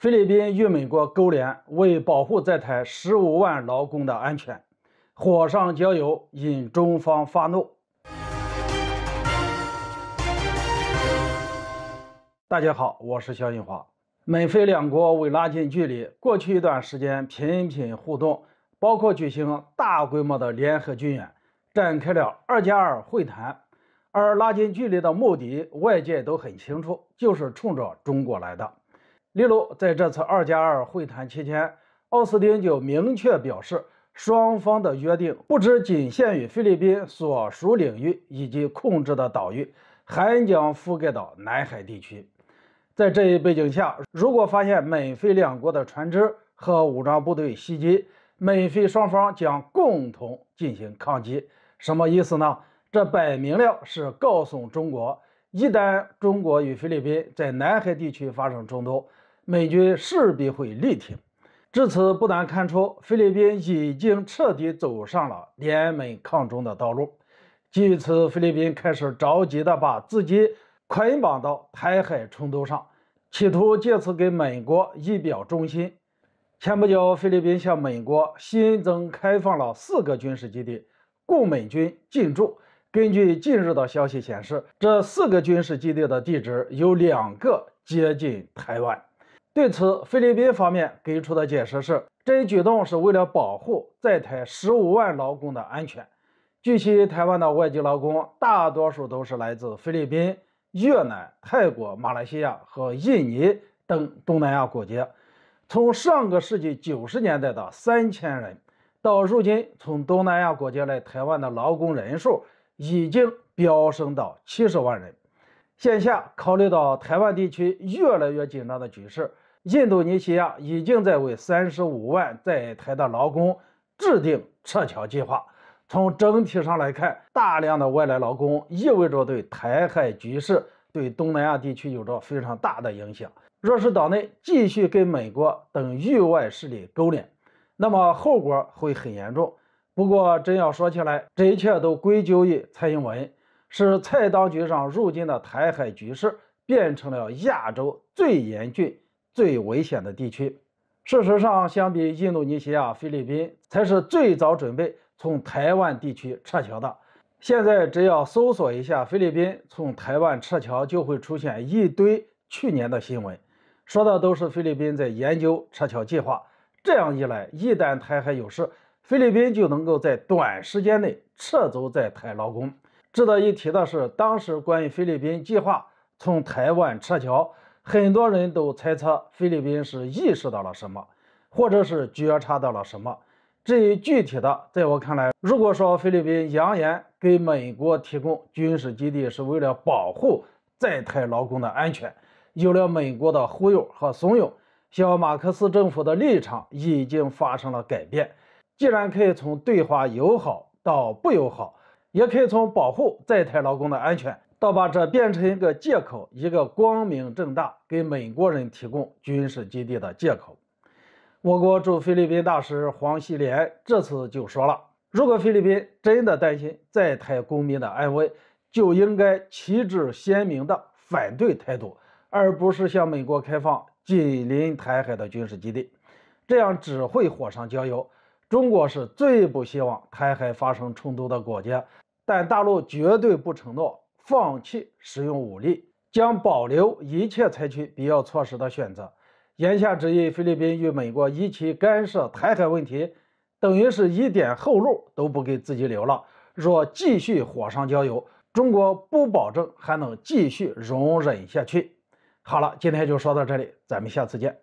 菲律宾与美国勾连，为保护在台十五万劳工的安全，火上浇油，引中方发怒。大家好，我是肖银华。美菲两国为拉近距离，过去一段时间频频互动，包括举行大规模的联合军演，展开了二加二会谈。而拉近距离的目的，外界都很清楚，就是冲着中国来的。例如，在这次“二加二”会谈期间，奥斯汀就明确表示，双方的约定不止仅限于菲律宾所属领域以及控制的岛屿，还将覆盖到南海地区。在这一背景下，如果发现美菲两国的船只和武装部队袭击美菲双方，将共同进行抗击。什么意思呢？这摆明了是告诉中国，一旦中国与菲律宾在南海地区发生冲突。美军势必会力挺，至此不难看出，菲律宾已经彻底走上了联美抗中的道路。基于此，菲律宾开始着急地把自己捆绑到台海冲突上，企图借此给美国一表忠心。前不久，菲律宾向美国新增开放了四个军事基地，供美军进驻。根据近日的消息显示，这四个军事基地的地址有两个接近台湾。对此，菲律宾方面给出的解释是，这一举动是为了保护在台十五万劳工的安全。据悉，台湾的外籍劳工大多数都是来自菲律宾、越南、泰国、马来西亚和印尼等东南亚国家。从上个世纪九十年代的三千人，到如今，从东南亚国家来台湾的劳工人数已经飙升到七十万人。现下，考虑到台湾地区越来越紧张的局势，印度尼西亚已经在为三十五万在台的劳工制定撤侨计划。从整体上来看，大量的外来劳工意味着对台海局势、对东南亚地区有着非常大的影响。若是岛内继续跟美国等域外势力勾连，那么后果会很严重。不过，真要说起来，这一切都归咎于蔡英文，使蔡当局上如今的台海局势变成了亚洲最严峻。最危险的地区。事实上，相比印度尼西亚、菲律宾，才是最早准备从台湾地区撤侨的。现在只要搜索一下“菲律宾从台湾撤侨”，就会出现一堆去年的新闻，说的都是菲律宾在研究撤侨计划。这样一来，一旦台海有事，菲律宾就能够在短时间内撤走在台劳工。值得一提的是，当时关于菲律宾计划从台湾撤侨。很多人都猜测菲律宾是意识到了什么，或者是觉察到了什么。至于具体的，在我看来，如果说菲律宾扬言给美国提供军事基地是为了保护在台劳工的安全，有了美国的忽悠和怂恿，小马克思政府的立场已经发生了改变。既然可以从对华友好到不友好，也可以从保护在台劳工的安全。倒把这变成一个借口，一个光明正大给美国人提供军事基地的借口。我国驻菲律宾大使黄锡连这次就说了：，如果菲律宾真的担心在台公民的安危，就应该旗帜鲜明的反对态度，而不是向美国开放紧邻台海的军事基地。这样只会火上浇油。中国是最不希望台海发生冲突的国家，但大陆绝对不承诺。放弃使用武力，将保留一切采取必要措施的选择。言下之意，菲律宾与美国一起干涉台海问题，等于是一点后路都不给自己留了。若继续火上浇油，中国不保证还能继续容忍下去。好了，今天就说到这里，咱们下次见。